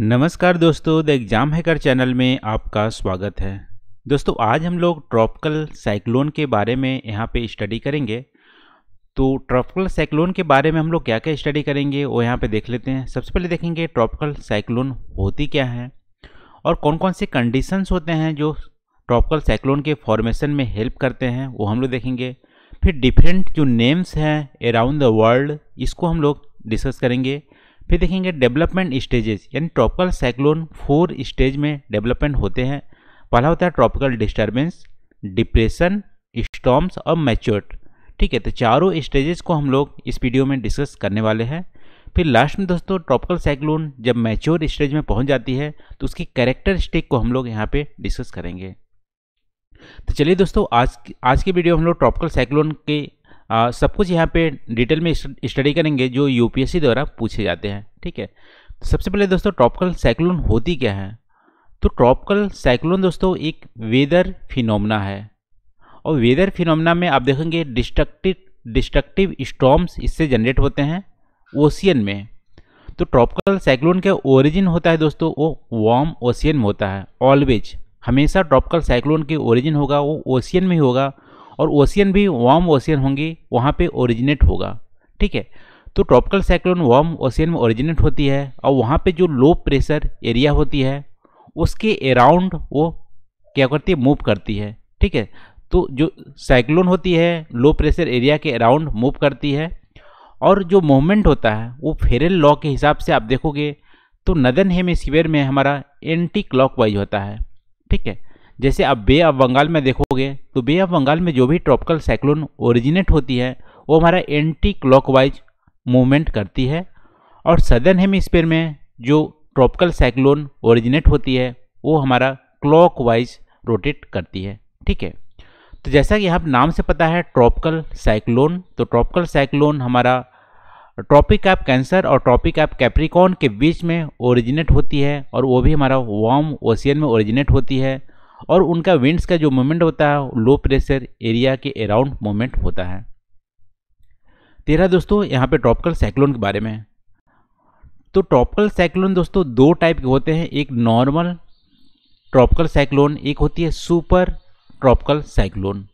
नमस्कार दोस्तों the exam hacker channel में आपका स्वागत है दोस्तों आज हम लोग ट्रॉपिकल साइक्लोन के बारे में यहाँ पे स्टडी करेंगे तो ट्रॉपिकल साइक्लोन के बारे में हम लोग क्या क्या स्टडी करेंगे वो यहाँ पे देख लेते हैं सबसे पहले देखेंगे ट्रॉपिकल साइक्लोन होती क्या है और कौन कौन से कंडीशंस होते हैं जो ट्रॉपिकल साइक्लोन के फॉर्मेशन में हेल्प करते हैं वो हम लोग देखेंगे फिर डिफरेंट जो नेम्स हैं अराउंड द वर्ल्ड इसको हम लोग डिस्कस करेंगे फिर देखेंगे डेवलपमेंट स्टेजेस यानी ट्रॉपिकल साइक्लोन फोर स्टेज में डेवलपमेंट होते हैं पहला होता है ट्रॉपिकल डिस्टर्बेंस डिप्रेशन स्टॉम्स और मैच्योर्ड ठीक है तो चारों स्टेजेस को हम लोग इस वीडियो में डिस्कस करने वाले हैं फिर लास्ट में दोस्तों ट्रॉपिकल साइक्लोन जब मैच्योर स्टेज में पहुंच जाती है तो उसकी कैरेक्टरिस्टिक को हम लोग यहाँ पे डिस्कस करेंगे तो चलिए दोस्तों आज आज की वीडियो हम लोग ट्रॉपिकल साइक्लोन के आ, सब कुछ यहाँ पे डिटेल में स्टडी करेंगे जो यूपीएससी द्वारा पूछे जाते हैं ठीक है तो सबसे पहले दोस्तों ट्रॉपिकल साइक्लोन होती क्या है तो ट्रॉपिकल साइक्लोन दोस्तों एक वेदर फिनोमना है और वेदर फिनोमना में आप देखेंगे डिस्ट्रक्टिव डिस्ट्रक्टिव स्टॉम्स इससे जनरेट होते हैं ओशियन में तो ट्रॉपिकल साइक्लोन का ओरिजिन होता है दोस्तों वो वार्म ओशियन में होता है ऑलवेज हमेशा ट्रॉपिकल साइक्लोन के ओरिजिन होगा वो ओशियन में ही होगा और ओशियन भी वार्म ओशियन होंगी वहाँ पे ओरिजिनेट होगा ठीक है तो ट्रॉपिकल साइक्लोन वार्म ओशियन में ओरिजिनेट होती है और वहाँ पे जो लो प्रेशर एरिया होती है उसके अराउंड वो क्या करती है मूव करती है ठीक है तो जो साइक्लोन होती है लो प्रेशर एरिया के अराउंड मूव करती है और जो मोवमेंट होता है वो फेरल लॉ के हिसाब से आप देखोगे तो नदन हेमेस्फीयर में हमारा एंटी क्लॉकवाइज होता है ठीक है जैसे आप बे ऑफ बंगाल में देखोगे तो बे ऑफ बंगाल में जो भी ट्रॉपिकल साइक्लोन ओरिजिनेट होती है वो हमारा एंटी क्लॉकवाइज मूवमेंट करती है और सदर्न हेमिस्फेयर में जो ट्रॉपिकल साइक्लोन ओरिजिनेट होती है वो हमारा क्लॉकवाइज रोटेट करती है ठीक है तो जैसा कि आप नाम से पता है ट्रॉपिकल साइक्लोन तो ट्रॉपिकल साइक्लोन हमारा ट्रॉपिक ऑफ कैंसर और ट्रॉपिक ऑफ कैप्रिकॉन के बीच में ओरिजिनेट होती है और वो भी हमारा वार्म ओशियन में ओरिजिनेट होती है और उनका विंड्स का जो मोमेंट होता है लो प्रेशर एरिया के अराउंड मोमेंट होता है तेरा दोस्तों यहाँ पे ट्रॉपिकल साइक्लोन के बारे में तो ट्रॉपिकल साइक्लोन दोस्तों दो टाइप के होते हैं एक नॉर्मल ट्रॉपिकल साइक्लोन एक होती है super tropical cyclone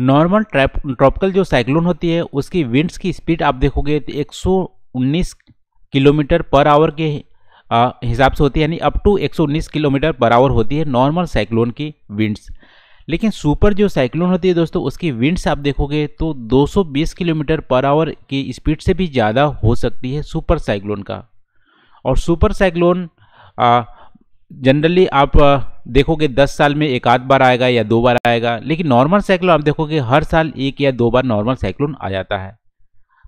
normal tropical जो साइक्लोन होती है उसकी विंड्स की स्पीड आप देखोगे तो 119 किलोमीटर पर आवर के हिसाब से होती है यानी up to 119 kilometre per hour होती है नॉर्मल साइक्लोन की विंड्स लेकिन सुपर जो साइक्लोन होती है दोस्तों उसकी विंड्स आप देखोगे तो 220 किलोमीटर पर आवर की स्पीड से भी ज़्यादा हो सकती है सुपर साइक्लोन का और सुपर साइक्लोन जनरली आप देखोगे 10 साल में एक आध बार आएगा या दो बार आएगा लेकिन नॉर्मल साइक्लोन आप देखोगे हर साल एक या दो बार नॉर्मल साइक्लोन आ जाता है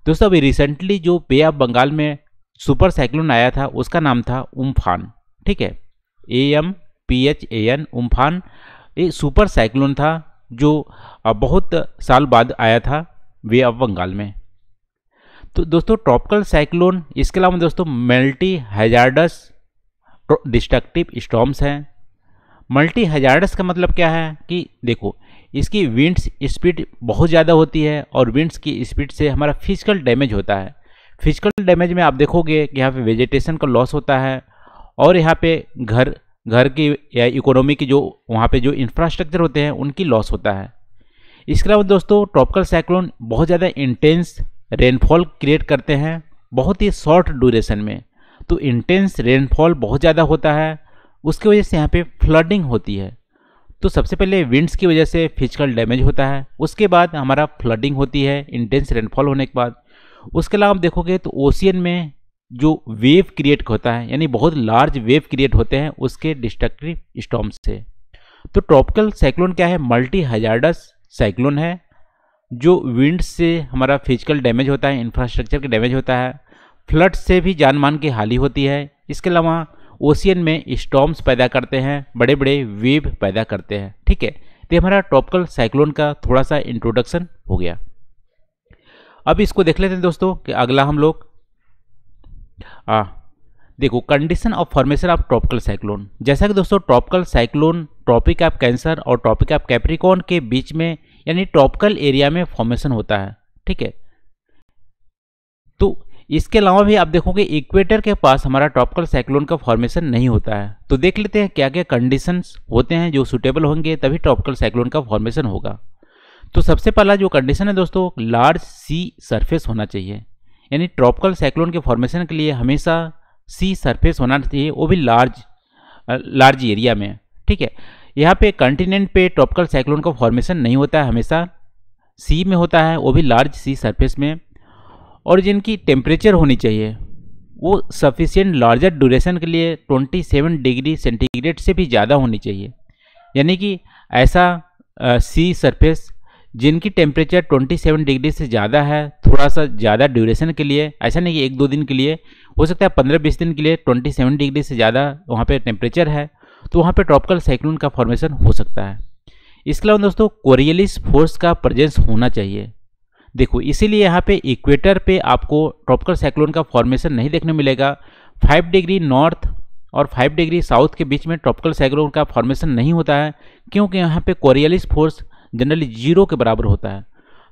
दोस्तों अभी रिसेंटली जो पे ऑफ बंगाल में सुपर साइक्लोन आया था उसका नाम था उम्फान ठीक है A M P H A N Amphan ये सुपर साइक्लोन था जो बहुत साल बाद आया था वे ऑफ बंगाल में तो दोस्तों ट्रॉपिकल साइक्लोन इसके अलावा दोस्तों मल्टी हजार्डस डिस्ट्रक्टिव स्टॉम्स हैं मल्टी हजार्डस का मतलब क्या है कि देखो इसकी विंड्स स्पीड बहुत ज़्यादा होती है और विंड्स की स्पीड से हमारा फिजिकल डैमेज होता है फिजिकल डैमेज में आप देखोगे कि यहाँ पे वेजिटेशन का लॉस होता है और यहाँ पे घर घर की या इकोनॉमी की जो वहाँ पे जो इंफ्रास्ट्रक्चर होते हैं उनकी लॉस होता है इसके अलावा दोस्तों ट्रॉपिकल साइक्लोन बहुत ज़्यादा इंटेंस रेनफॉल क्रिएट करते हैं बहुत ही शॉर्ट ड्यूरेशन में तो इंटेंस रेनफॉल बहुत ज़्यादा होता है उसकी वजह से यहाँ पे फ्लडिंग होती है तो सबसे पहले विंड्स की वजह से फिजिकल डैमेज होता है उसके बाद हमारा फ्लडिंग होती है इंटेंस रेनफॉल होने के बाद उसके अलावा आप देखोगे तो ओशियन में जो वेव क्रिएट होता है यानी बहुत लार्ज वेव क्रिएट होते हैं उसके डिस्ट्रक्टिव स्टॉम से तो ट्रॉपिकल साइक्लोन क्या है मल्टी हजार्डस साइक्लोन है जो विंड से हमारा फिजिकल डैमेज होता है इंफ्रास्ट्रक्चर का डैमेज होता है फ्लड से भी जान मान की हानि होती है इसके अलावा ओशियन में स्टॉम्स पैदा करते हैं बड़े बड़े वेव पैदा करते हैं ठीक है तो हमारा ट्रॉपिकल साइक्लोन का थोड़ा सा इंट्रोडक्शन हो गया अब इसको देख लेते हैं दोस्तों कि अगला हम लोग आ, देखो condition of formation of tropical cyclone जैसा कि दोस्तों tropical cyclone tropic of cancer और ट्रॉपिक ऑफ कैप्रिकॉन के बीच में यानी ट्रॉपिकल एरिया में फॉर्मेशन होता है ठीक है तो इसके अलावा भी आप देखोगे इक्वेटर के पास हमारा ट्रॉपिकल साइक्लोन का फॉर्मेशन नहीं होता है तो देख लेते हैं क्या क्या कंडीशंस होते हैं जो सुटेबल होंगे तभी ट्रॉपिकल साइक्लोन का फॉर्मेशन होगा तो सबसे पहला जो कंडीशन है दोस्तों लार्ज सी सरफेस होना चाहिए यानी ट्रॉपिकल साइक्लोन के फॉर्मेशन के लिए हमेशा सी सरफेस होना चाहिए वो भी लार्ज लार्ज एरिया में ठीक है यहाँ पे कंटिनेंट पे ट्रॉपिकल साइक्लोन का फॉर्मेशन नहीं होता है हमेशा सी में होता है वो भी लार्ज सी सरफेस में और जिनकी टेम्परेचर होनी चाहिए वो सफिशियंट लार्जर ड्यूरेशन के लिए 27 डिग्री सेंटीग्रेड से भी ज़्यादा होनी चाहिए यानी कि ऐसा सी सरफेस जिनकी टेम्परेचर 27 डिग्री से ज़्यादा है थोड़ा सा ज़्यादा ड्यूरेशन के लिए ऐसा नहीं कि एक दो दिन के लिए हो सकता है पंद्रह बीस दिन के लिए 27 डिग्री से ज़्यादा वहाँ पे टेम्परेचर है तो वहाँ पे ट्रॉपिकल साइक्लोन का फॉर्मेशन हो सकता है इसके अलावा दोस्तों कोरियलिस फोर्स का प्रजेंस होना चाहिए देखो इसीलिए यहाँ पर इक्वेटर पर आपको ट्रॉपिकल साइक्लोन का फॉर्मेशन नहीं देखने मिलेगा फाइव डिग्री नॉर्थ और फाइव डिग्री साउथ के बीच में ट्रॉपिकल साइक्लोन का फॉर्मेशन नहीं होता है क्योंकि यहाँ पे कोरियलिस फोर्स जनरली जीरो के बराबर होता है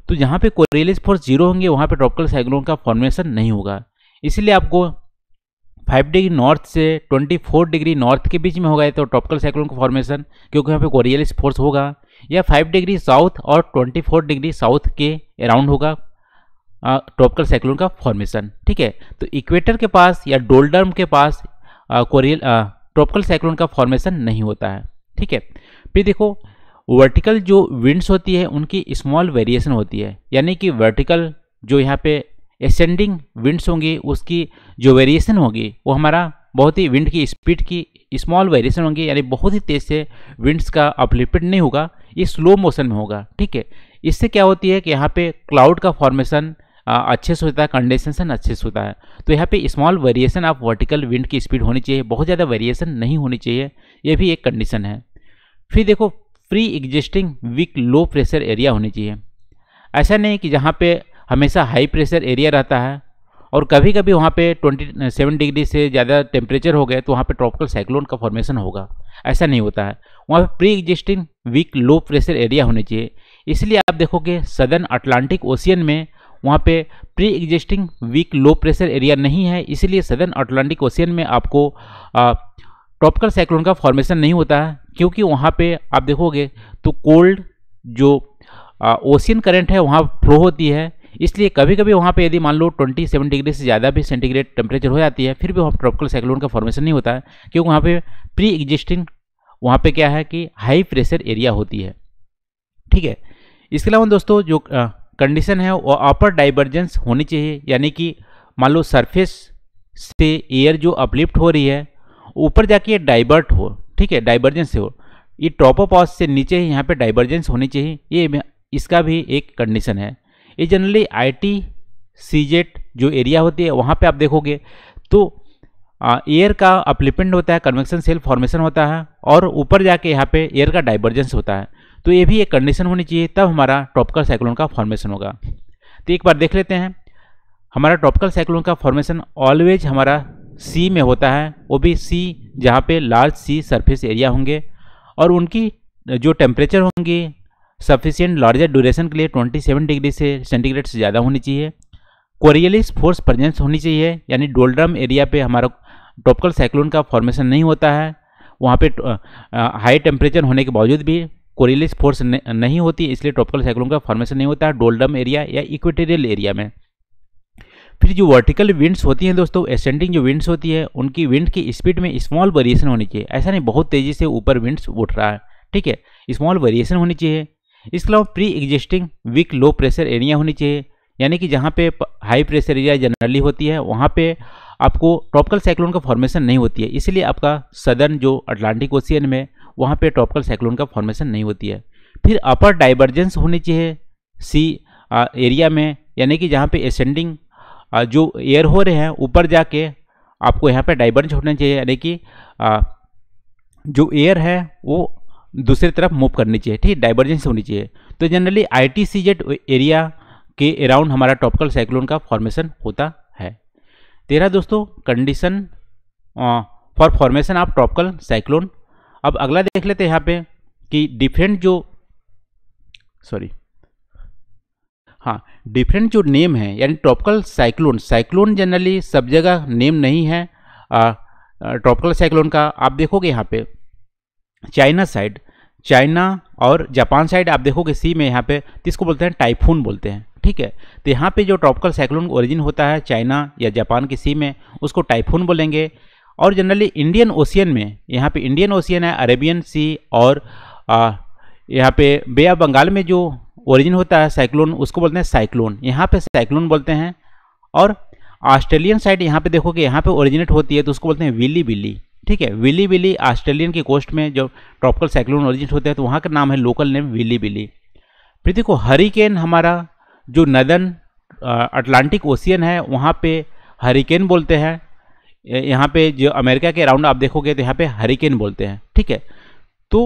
तो जहाँ पे कोरेलिस फोर्स जीरो होंगे वहाँ पे ट्रॉपिकल साइक्लोन का फॉर्मेशन नहीं होगा इसलिए आपको 5 डिग्री नॉर्थ से 24 डिग्री नॉर्थ के बीच में होगा तो ट्रॉपिकल साइक्लोन का फॉर्मेशन क्योंकि यहाँ पे कोरियलिस फोर्स होगा या 5 डिग्री साउथ और 24 डिग्री साउथ के अराउंड होगा ट्रॉपिकल साइक्लोन का फॉर्मेशन ठीक है तो इक्वेटर के पास या डोल्डर्म के पास कोरियल ट्रॉपिकल साइक्लोन का फॉर्मेशन नहीं होता है ठीक है फिर देखो वर्टिकल जो विंड्स होती है उनकी स्मॉल वेरिएशन होती है यानी कि वर्टिकल जो यहाँ पे एसेंडिंग विंड्स होंगी उसकी जो वेरिएशन होगी वो हमारा बहुत ही विंड की स्पीड की स्मॉल वेरिएशन होंगी यानी बहुत ही तेज़ से विंड्स का अपलिफ्ट नहीं होगा ये स्लो मोशन में होगा ठीक है इससे क्या होती है कि यहाँ पे क्लाउड का फॉर्मेशन अच्छे से होता है कंडेंसेशन अच्छे से होता है तो यहाँ पे small variation of vertical wind की स्पीड होनी चाहिए बहुत ज़्यादा वेरिएशन नहीं होनी चाहिए यह भी एक कंडीशन है फिर देखो pre existing weak low pressure area होनी चाहिए ऐसा नहीं कि जहाँ पे हमेशा हाई प्रेशर एरिया रहता है और कभी कभी वहाँ पे 27 डिग्री से ज़्यादा टेम्परेचर हो गया तो वहाँ पे ट्रॉपिकल साइक्लोन का फॉर्मेशन होगा ऐसा नहीं होता है वहाँ पे pre existing weak low pressure area होनी चाहिए इसलिए आप देखोगे सदर्न अटलांटिक ओशियन में वहाँ पे pre existing weak low pressure area नहीं है इसलिए सदर्न अटलांटिक ओशियन में आपको आ, ट्रॉपिकल साइक्लोन का फॉर्मेशन नहीं होता है क्योंकि वहाँ पे आप देखोगे तो कोल्ड जो ओशियन करंट है वहाँ फ्लो होती है इसलिए कभी कभी वहाँ पे यदि मान लो 27 डिग्री से ज़्यादा भी सेंटीग्रेड टेम्परेचर हो जाती है फिर भी वहाँ ट्रॉपिकल साइक्लोन का फॉर्मेशन नहीं होता है क्योंकि वहाँ पर प्री एग्जिस्टिंग वहाँ पर क्या है कि हाई प्रेशर एरिया होती है ठीक है इसके अलावा दोस्तों जो कंडीशन है वो अपर डाइवर्जेंस होनी चाहिए यानी कि मान लो सरफेस से एयर जो अपलिफ्ट हो रही है ऊपर जाके ये डाइवर्ट हो ठीक है डाइवर्जेंस हो ये टॉप ऑफ ऑस से नीचे ही यहाँ पे डाइवर्जेंस होनी चाहिए ये इसका भी एक कंडीशन है ये generally I T C Z जो एरिया होती है वहाँ पे आप देखोगे तो एयर का अपलिपमेंट होता है कन्वेक्शन सेल फॉर्मेशन होता है और ऊपर जाके यहाँ पे एयर का डाइवर्जेंस होता है तो ये भी एक कंडीशन होनी चाहिए तब हमारा ट्रॉपिकल साइक्लोन का फॉर्मेशन होगा तो एक बार देख लेते हैं हमारा ट्रॉपिकल साइक्लोन का फॉर्मेशन ऑलवेज हमारा सी में होता है वो भी सी जहाँ पे लार्ज सी सरफेस एरिया होंगे और उनकी जो टेम्परेचर होंगी सफिशियंट लार्जर ड्यूरेशन के लिए 27 डिग्री से सेंटीग्रेड से ज़्यादा होनी चाहिए कोरियलिस फोर्स प्रजेंस होनी चाहिए यानी डोल्ड्रम एरिया पे हमारा ट्रॉपिकल साइक्लोन का फॉर्मेशन नहीं होता है वहाँ पे हाई टेम्परेचर होने के बावजूद भी कोरियलिस फोर्स नहीं होती इसलिए ट्रॉपिकल साइक्लोन का फॉर्मेशन नहीं होता है डोलड्रम एरिया या इक्वेटेरियल एरिया में फिर जो वर्टिकल विंड्स होती हैं दोस्तों एसेंडिंग जो विंड्स होती है उनकी विंड की स्पीड में स्मॉल वेरिएशन होनी चाहिए ऐसा नहीं बहुत तेज़ी से ऊपर विंड्स उठ रहा है ठीक है स्मॉल वेरिएशन होनी चाहिए इसके अलावा pre existing weak low pressure area होनी चाहिए यानी कि जहाँ पे हाई प्रेशर एरिया जनरली होती है वहाँ पे आपको ट्रॉपिकल साइक्लोन का फॉर्मेशन नहीं होती है इसलिए आपका सदर्न जो अटलांटिक ओशियन में वहाँ पे ट्रॉपिकल साइक्लोन का फॉर्मेशन नहीं होती है फिर अपर डाइवर्जेंस होनी चाहिए सी एरिया में यानी कि जहाँ पे एसेंडिंग जो एयर हो रहे हैं ऊपर जाके आपको यहाँ पे डाइवर्ट छोड़ना चाहिए यानी कि जो एयर है वो दूसरी तरफ मूव करनी चाहिए ठीक डाइवर्जेंस होनी चाहिए तो generally I T C Z area के अराउंड हमारा टॉपिकल साइक्लोन का फॉर्मेशन होता है तेरा तो दोस्तों condition for formation of tropical cyclone अब अगला देख लेते हैं यहाँ पे कि डिफरेंट जो सॉरी हाँ डिफरेंट जो नेम है यानी ट्रॉपिकल साइक्लोन साइक्लोन जनरली सब जगह नेम नहीं है ट्रॉपिकल साइक्लोन का आप देखोगे यहाँ पे चाइना साइड चाइना और जापान साइड आप देखोगे सी में यहाँ पे तो इसको बोलते हैं टाइफून बोलते हैं ठीक है तो यहाँ पे जो ट्रॉपिकल साइक्लोन ओरिजिन होता है चाइना या जापान की सी में उसको टाइफून बोलेंगे और जनरली इंडियन ओशियन में यहाँ पे इंडियन ओशियन है अरेबियन सी और आ, यहाँ पे बे ऑफ बंगाल में जो ओरिजिन होता है साइक्लोन उसको बोलते हैं साइक्लोन यहाँ पे साइक्लोन बोलते हैं और ऑस्ट्रेलियन साइड यहाँ पे देखो कि यहाँ पे ओरिजिनेट होती है तो उसको बोलते हैं विली बिली ठीक है विली बिली ऑस्ट्रेलियन की कोस्ट में जो ट्रॉपिकल साइक्लोन ओरिजिनेट होते हैं तो वहाँ का नाम है लोकल नेम विली बिली फिर देखो हरिकेन हमारा जो नदन अटलांटिक ओशियन है वहाँ पर हरिकेन बोलते हैं यहाँ पे जो अमेरिका के अराउंड आप देखोगे तो यहाँ पे हरिकेन बोलते हैं ठीक है तो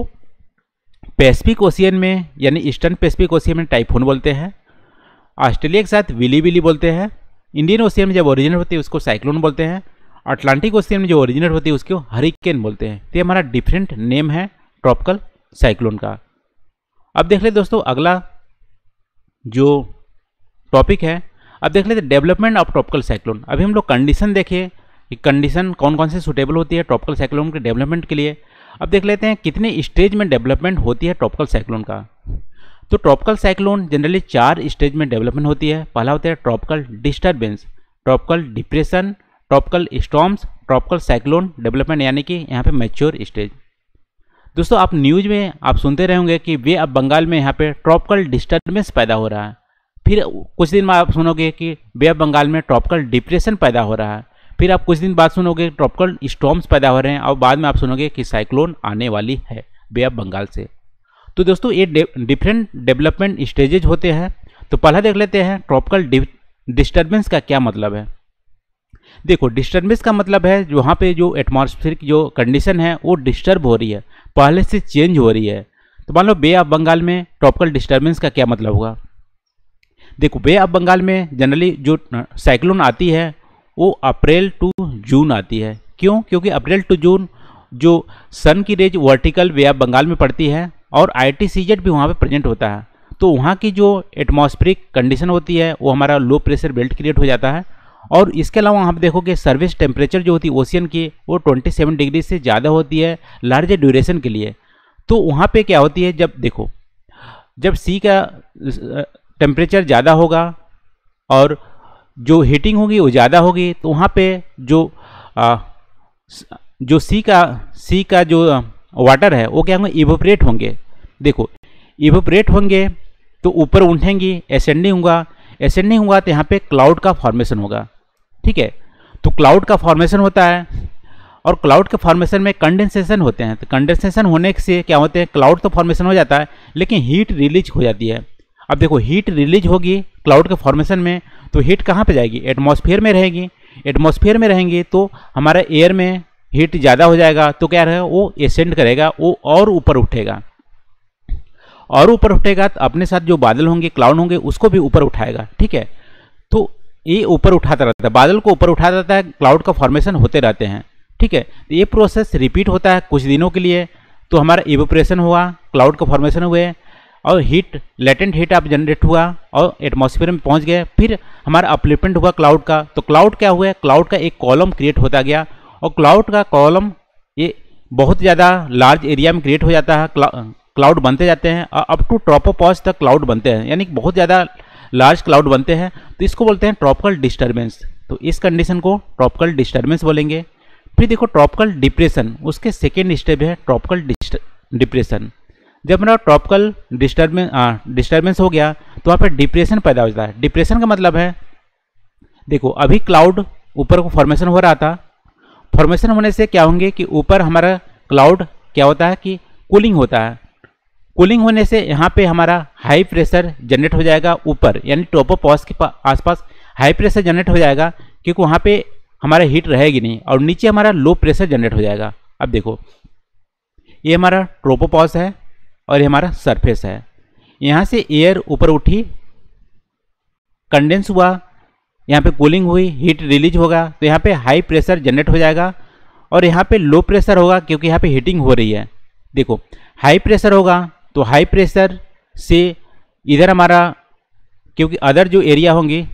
पैसिफिक ओशियन में यानी ईस्टर्न पैसिफिक ओशियन में टाइफोन बोलते हैं ऑस्ट्रेलिया के साथ विली विली बोलते हैं इंडियन ओशियन में जब ओरिजिनल होती है उसको साइक्लोन बोलते हैं अटलांटिक ओशियन में जो ओरिजिनल होती है उसको हरिकेन बोलते हैं तो ये हमारा डिफरेंट नेम है ट्रॉपिकल साइक्लोन का अब देख ले दोस्तों अगला जो टॉपिक है अब देख लेते डेवलपमेंट ऑफ ट्रॉपिकल साइक्लोन अभी हम लोग कंडीशन देखें कि कंडीशन कौन कौन से सुटेबल होती है ट्रॉपिकल साइक्लोन के डेवलपमेंट के लिए अब देख लेते हैं कितने स्टेज में डेवलपमेंट होती है ट्रॉपिकल साइक्लोन का तो ट्रॉपिकल साइक्लोन जनरली चार स्टेज में डेवलपमेंट होती है पहला होता है tropical disturbance tropical depression tropical storms tropical cyclone development यानी कि यहाँ पे मैच्योर स्टेज दोस्तों आप न्यूज़ में आप सुनते रहेंगे कि वे अब बंगाल में यहाँ पे ट्रॉपिकल डिस्टर्बेंस पैदा हो रहा है फिर कुछ दिन में आप सुनोगे कि वे ऑफ बंगाल में ट्रॉपिकल डिप्रेशन पैदा हो रहा है फिर आप कुछ दिन बाद सुनोगे ट्रॉपिकल स्टॉम्स पैदा हो रहे हैं और बाद में आप सुनोगे कि साइक्लोन आने वाली है बे ऑफ बंगाल से तो दोस्तों ये डिफरेंट डेवलपमेंट स्टेजेज होते हैं तो पहला देख लेते हैं ट्रॉपिकल डिस्टर्बेंस का क्या मतलब है देखो डिस्टर्बेंस का मतलब है वहाँ पे जो एटमॉस्फेयर की जो कंडीशन है वो डिस्टर्ब हो रही है पहले से चेंज हो रही है तो मान लो बे ऑफ बंगाल में ट्रॉपिकल डिस्टर्बेंस का क्या मतलब होगा देखो बे ऑफ बंगाल में जनरली जो साइक्लोन आती है वो अप्रैल टू जून आती है क्यों क्योंकि अप्रैल टू जून जो सन की rays vertical Bay of Bengal में पड़ती है और आई भी वहाँ पर प्रेजेंट होता है तो वहाँ की जो एटमॉस्फेरिक कंडीशन होती है वो हमारा लो प्रेशर बेल्ट क्रिएट हो जाता है और इसके अलावा हम देखोगे सर्विस टेम्परेचर जो होती है ओशियन की वो 27 डिग्री से ज़्यादा होती है लार्ज ड्यूरेशन के लिए तो वहाँ पे क्या होती है जब देखो जब सी का टेम्परेचर ज़्यादा होगा और जो हीटिंग होगी वो ज़्यादा होगी तो वहाँ पे जो आ, जो सी का सी का जो वाटर है वो क्या होंगे इवोपरेट होंगे देखो इवोपरेट होंगे तो ऊपर उठेंगी एसेंडिंग होगा एसेंडिंग होगा तो यहाँ पे क्लाउड का फॉर्मेशन होगा ठीक है तो क्लाउड का फॉर्मेशन होता है और क्लाउड के फॉर्मेशन में कंडेंसेशन होते हैं तो कंडेंसेशन होने से क्या होते हैं क्लाउड तो फॉर्मेशन हो जाता है लेकिन हीट रिलीज हो जाती है अब देखो हीट रिलीज होगी क्लाउड के फॉर्मेशन में तो हीट कहाँ पे जाएगी एटमॉस्फेयर में रहेगी एटमॉस्फेयर में रहेंगी तो हमारा एयर में हीट ज़्यादा हो जाएगा तो क्या रहेगा वो एसेंड करेगा वो और ऊपर उठेगा और ऊपर उठेगा तो अपने साथ जो बादल होंगे क्लाउड होंगे उसको भी ऊपर उठाएगा ठीक है तो ये ऊपर उठाता रहता है बादल को ऊपर उठाता रहता है क्लाउड का फॉर्मेशन होते रहते हैं ठीक है तो ये प्रोसेस रिपीट होता है कुछ दिनों के लिए तो हमारा इवोप्रेशन हुआ क्लाउड का फॉर्मेशन हुए और हीट लेटेंट हीट आप जनरेट हुआ और एटमॉस्फेयर में पहुंच गए फिर हमारा अपलिपमेंट हुआ क्लाउड का तो क्लाउड क्या हुआ है क्लाउड का एक कॉलम क्रिएट होता गया और क्लाउड का कॉलम ये बहुत ज़्यादा लार्ज एरिया में क्रिएट हो जाता है क्लाउड बनते जाते हैं और अप टू ट्रॉपोपॉज तक क्लाउड बनते हैं यानी बहुत ज़्यादा लार्ज क्लाउड बनते हैं तो इसको बोलते हैं ट्रॉपिकल डिस्टर्बेंस तो इस कंडीशन को ट्रॉपिकल डिस्टर्बेंस बोलेंगे फिर देखो ट्रॉपिकल डिप्रेशन उसके सेकेंड स्टेप है ट्रॉपिकल डिप्रेशन जब मेरा ट्रॉपिकल डिस्टर्बेंस डिस्टर्बेंस हो गया तो वहाँ पर डिप्रेशन पैदा हो जाता है डिप्रेशन का मतलब है देखो अभी क्लाउड ऊपर को फॉर्मेशन हो रहा था फॉर्मेशन होने से क्या होंगे कि ऊपर हमारा क्लाउड क्या होता है कि कूलिंग होता है कूलिंग होने से यहाँ पे हमारा हाई प्रेशर जनरेट हो जाएगा ऊपर यानी टॉप ऑफ पॉस के आसपास हाई प्रेशर जनरेट हो जाएगा क्योंकि वहाँ पे हमारा हीट रहेगी नहीं और नीचे हमारा लो प्रेशर जनरेट हो जाएगा अब देखो ये हमारा ट्रोपोपॉस है और ये हमारा सरफेस है यहाँ से एयर ऊपर उठी कंडेंस हुआ यहाँ पे कूलिंग हुई हीट रिलीज होगा तो यहाँ पे हाई प्रेशर जनरेट हो जाएगा और यहाँ पे लो प्रेशर होगा क्योंकि यहाँ पे हीटिंग हो रही है देखो हाई प्रेशर होगा तो हाई प्रेशर से इधर हमारा क्योंकि अदर जो एरिया होंगे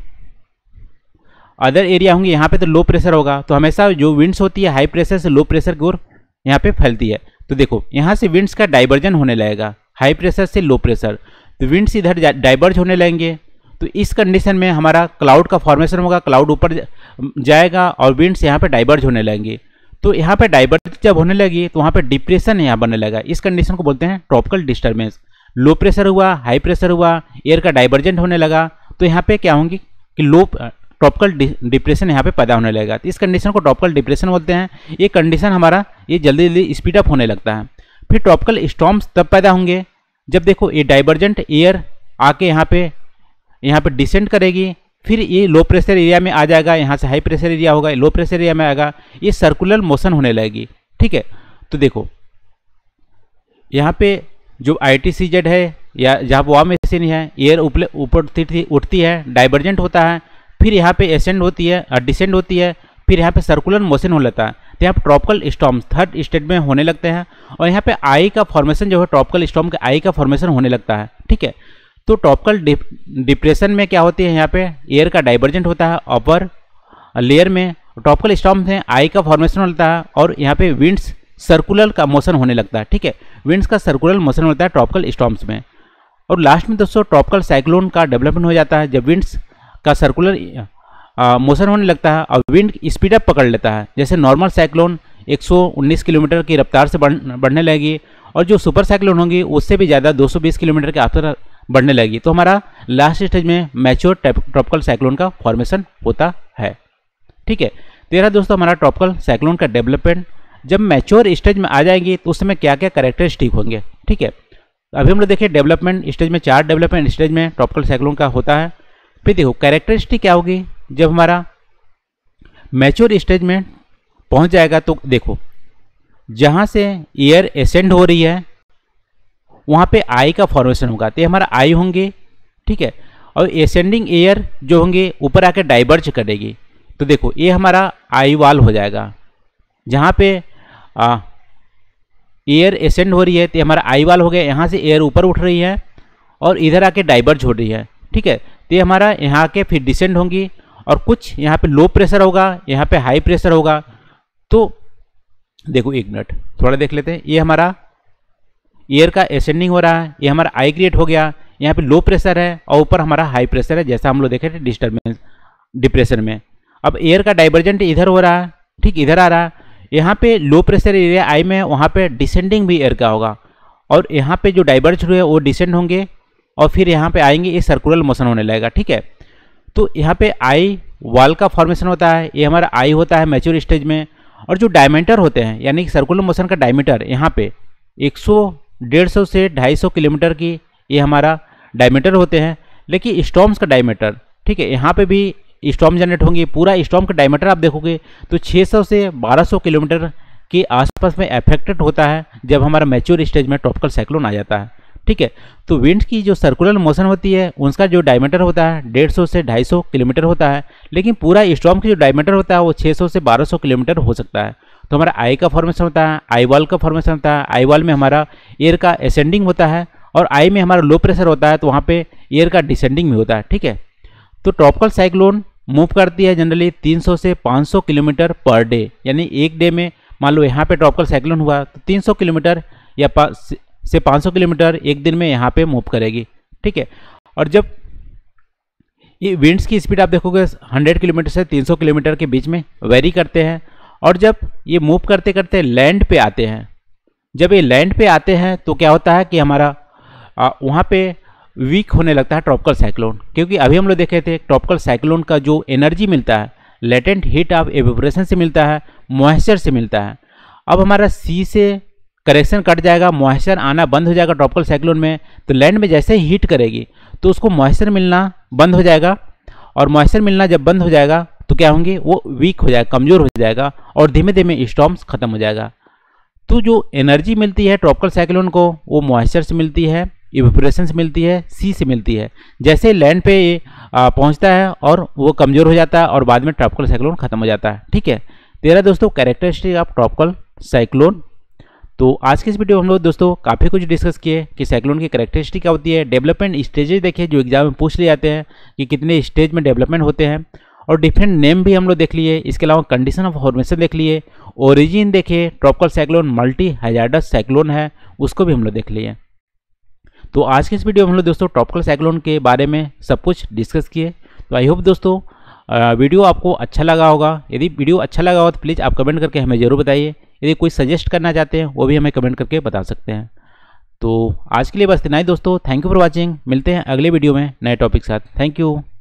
अदर एरिया होंगे यहाँ पे तो लो प्रेशर होगा तो हमेशा जो विंड्स होती है हाई प्रेशर से लो प्रेशर की ओर यहाँ पे फैलती है तो देखो यहाँ से विंड्स का डाइवर्जन होने लगेगा हाई प्रेशर से लो प्रेशर तो विंड्स इधर डाइवर्ज होने लगेंगे तो इस कंडीशन में हमारा क्लाउड का फॉर्मेशन होगा क्लाउड ऊपर जाएगा और विंड्स यहाँ पर डाइवर्ज होने लगेंगे तो यहाँ पर डाइवर्ज जब होने लगी तो वहाँ पर डिप्रेशन यहाँ बनने लगा इस कंडीशन को बोलते हैं ट्रॉपिकल डिस्टर्बेंस लो प्रेशर हुआ हाई प्रेशर हुआ एयर का डाइवर्जेंट होने लगा तो यहाँ पे क्या होंगी कि लो ट्रॉपिकल डिप्रेशन यहाँ पे पैदा होने लगेगा तो इस कंडीशन को ट्रॉपिकल डिप्रेशन बोलते हैं ये कंडीशन हमारा ये जल्दी जल्दी स्पीड अप होने लगता है फिर ट्रॉपिकल स्टॉम्स तब पैदा होंगे जब देखो ये डाइवर्जेंट एयर आके यहाँ पे यहाँ पे डिसेंट करेगी फिर ये लो प्रेशर एरिया में आ जाएगा यहाँ से हाई प्रेशर एरिया होगा लो प्रेशर एरिया में आएगा ये सर्कुलर मोशन होने लगेगी ठीक है तो देखो यहाँ पे जो आई टी सी जेड है या जहाँ वाम एसिन है एयर ऊपर उठती है डाइवर्जेंट होता है फिर यहाँ पे एसेंड होती है डिसेंड होती है फिर यहाँ पे सर्कुलर मोशन हो लेता है तो यहाँ पर ट्रॉपिकल स्टॉम थर्ड स्टेट में होने लगते हैं और यहाँ पे आई का फॉर्मेशन जो है ट्रॉपिकल स्टॉम के आई का फॉर्मेशन होने लगता है ठीक है तो ट्रॉपिकल डिप्रेशन में क्या होती है यहाँ पे एयर का डाइवर्जेंट होता है अपर लेयर में ट्रॉपिकल स्टॉम से आई का फॉर्मेशन होता है और यहाँ पे विंड्स सर्कुलर का मोशन होने लगता है ठीक है विंड्स का सर्कुलर मोशन होता है ट्रॉपिकल स्टॉम्स में और लास्ट में दोस्तों ट्रॉपिकल साइक्लोन का डेवलपमेंट हो जाता है जब विंड्स का सर्कुलर मोशन होने लगता है और विंड स्पीड अप पकड़ लेता है जैसे नॉर्मल साइक्लोन 119 किलोमीटर की रफ्तार से बढ़ने लगेगी और जो सुपर साइक्लोन होंगी उससे भी ज़्यादा 220 किलोमीटर के आसपास बढ़ने लगेगी तो हमारा लास्ट स्टेज में मैच्योर ट्रॉपिकल साइक्लोन का फॉर्मेशन होता है ठीक है तेरा तो दोस्तों हमारा ट्रॉपिकल साइक्लोन का डेवलपमेंट जब मैच्योर स्टेज में आ जाएंगी तो उसमें क्या क्या करेक्टरिस्टिक होंगे ठीक है अभी हम लोग देखें डेवलपमेंट स्टेज में चार डेवलपमेंट स्टेज में ट्रॉपिकल साइक्लोन का होता है फिर देखो कैरेक्टरिस्टिक क्या होगी जब हमारा मैच्योर स्टेज में पहुंच जाएगा तो देखो जहां से एयर एसेंड हो रही है वहां पे आई का फॉर्मेशन होगा तो ये हमारा आई होंगे ठीक है और एसेंडिंग एयर जो होंगे ऊपर आके डाइवर्ज करेगी तो देखो ये हमारा आई वाल हो जाएगा जहाँ पे एयर एसेंड हो रही है तो हमारा आई वाल हो गया यहाँ से एयर ऊपर उठ रही है और इधर आके डाइवर्ज हो रही है ठीक है तो हमारा यहाँ के फिर डिसेंड होंगी और कुछ यहाँ पे लो प्रेशर होगा यहाँ पे हाई प्रेशर होगा तो देखो एक मिनट थोड़ा देख लेते हैं ये हमारा एयर का एसेंडिंग हो रहा है ये हमारा आई क्रिएट हो गया यहाँ पे लो प्रेशर है और ऊपर हमारा हाई प्रेशर है जैसा हम लोग देखे थे डिस्टर्बेंस डिप्रेशन में अब एयर का डाइवर्जेंट इधर हो रहा है ठीक इधर आ रहा है यहाँ पर लो प्रेशर एरिया आई में वहाँ पर डिसेंडिंग भी एयर का होगा और यहाँ पर जो डाइवर्ज हुए वो डिसेंड होंगे और फिर यहाँ पे आएंगे ये सर्कुलर मोशन होने लगेगा ठीक है तो यहाँ पे आई वॉल का फॉर्मेशन होता है ये हमारा आई होता है मैच्योर स्टेज में और जो डायमीटर होते हैं यानी कि सर्कुलर मोशन का डायमीटर यहाँ पे 100 सौ से 250 किलोमीटर की ये हमारा डायमीटर होते हैं लेकिन स्टॉम्स का डायमीटर ठीक है यहाँ पर भी स्टॉम जनरेट होंगे पूरा स्टॉम का डायमीटर आप देखोगे तो छः से बारह किलोमीटर के आसपास में अफेक्टेड होता है जब हमारा मैच्योर स्टेज में ट्रॉपिकल साइक्लोन आ जाता है ठीक है तो विंड की जो सर्कुलर मोशन होती है उसका जो डायमीटर होता है 150 से 250 किलोमीटर होता है लेकिन पूरा स्टॉम की जो डायमीटर होता है वो 600 से 1200 किलोमीटर हो सकता है तो हमारा आई का फॉर्मेशन होता है आई वॉल का फॉर्मेशन होता है आई वॉल में हमारा एयर का एसेंडिंग होता है और आई में हमारा लो प्रेशर होता है तो वहाँ पर एयर का डिसेंडिंग भी होता है ठीक है तो ट्रॉपिकल साइक्लोन मूव करती है जनरली 300 से 500 किलोमीटर पर डे यानी एक डे में मान लो यहाँ पे ट्रॉपिकल साइक्लोन हुआ तो 300 किलोमीटर या से 500 किलोमीटर एक दिन में यहाँ पे मूव करेगी ठीक है और जब ये विंड्स की स्पीड आप देखोगे 100 किलोमीटर से 300 किलोमीटर के बीच में वेरी करते हैं और जब ये मूव करते करते लैंड पे आते हैं जब ये लैंड पे आते हैं तो क्या होता है कि हमारा वहाँ पे वीक होने लगता है ट्रॉपिकल साइक्लोन क्योंकि अभी हम लोग देखे थे ट्रॉपिकल साइक्लोन का जो एनर्जी मिलता है लेटेंट हीट ऑफ एविब्रेशन से मिलता है मॉइस्चर से मिलता है अब हमारा सी से करेक्शन कट जाएगा मॉइस्चर आना बंद हो जाएगा ट्रॉपिकल साइक्लोन में तो लैंड में जैसे ही हीट करेगी तो उसको मॉइस्चर मिलना बंद हो जाएगा और मॉइस्चर मिलना जब बंद हो जाएगा तो क्या होंगे वो वीक हो जाएगा कमज़ोर हो जाएगा और धीमे धीमे स्टॉम्स ख़त्म हो जाएगा तो जो एनर्जी मिलती है ट्रॉपिकल साइक्लोन को वो मॉइस्चर से मिलती है इवेपोरेशन से मिलती है सी से मिलती है जैसे लैंड पे पहुंचता है और वो कमज़ोर हो जाता है और बाद में ट्रॉपिकल साइक्लोन ख़त्म हो जाता है ठीक है तेरा तो दोस्तों कैरेक्टरिस्टिक ऑफ ट्रॉपिकल साइक्लोन तो आज के इस वीडियो में हम लोग दोस्तों काफ़ी कुछ डिस्कस किए कि साइक्लोन की करेक्टरिस्टिक क्या होती है डेवलपमेंट स्टेजेस देखिए जो एग्जाम में पूछ लिए जाते हैं कि कितने स्टेज में डेवलपमेंट होते हैं और डिफरेंट नेम भी हम लोग देख लिए इसके अलावा कंडीशन ऑफ फॉर्मेशन देख लिए ओरिजिन देखिए tropical cyclone multi hazards cyclone है उसको भी हम लोग देख लिए तो आज के इस वीडियो में हम लोग दोस्तों ट्रॉपिकल साइक्लोन के बारे में सब कुछ डिस्कस किए तो आई होप दोस्तों वीडियो आपको अच्छा लगा होगा यदि वीडियो अच्छा लगा हो तो प्लीज़ आप कमेंट करके हमें ज़रूर बताइए यदि कोई सजेस्ट करना चाहते हैं वो भी हमें कमेंट करके बता सकते हैं तो आज के लिए बस इतना ही दोस्तों थैंक यू फॉर वॉचिंग मिलते हैं अगले वीडियो में नए टॉपिक के साथ थैंक यू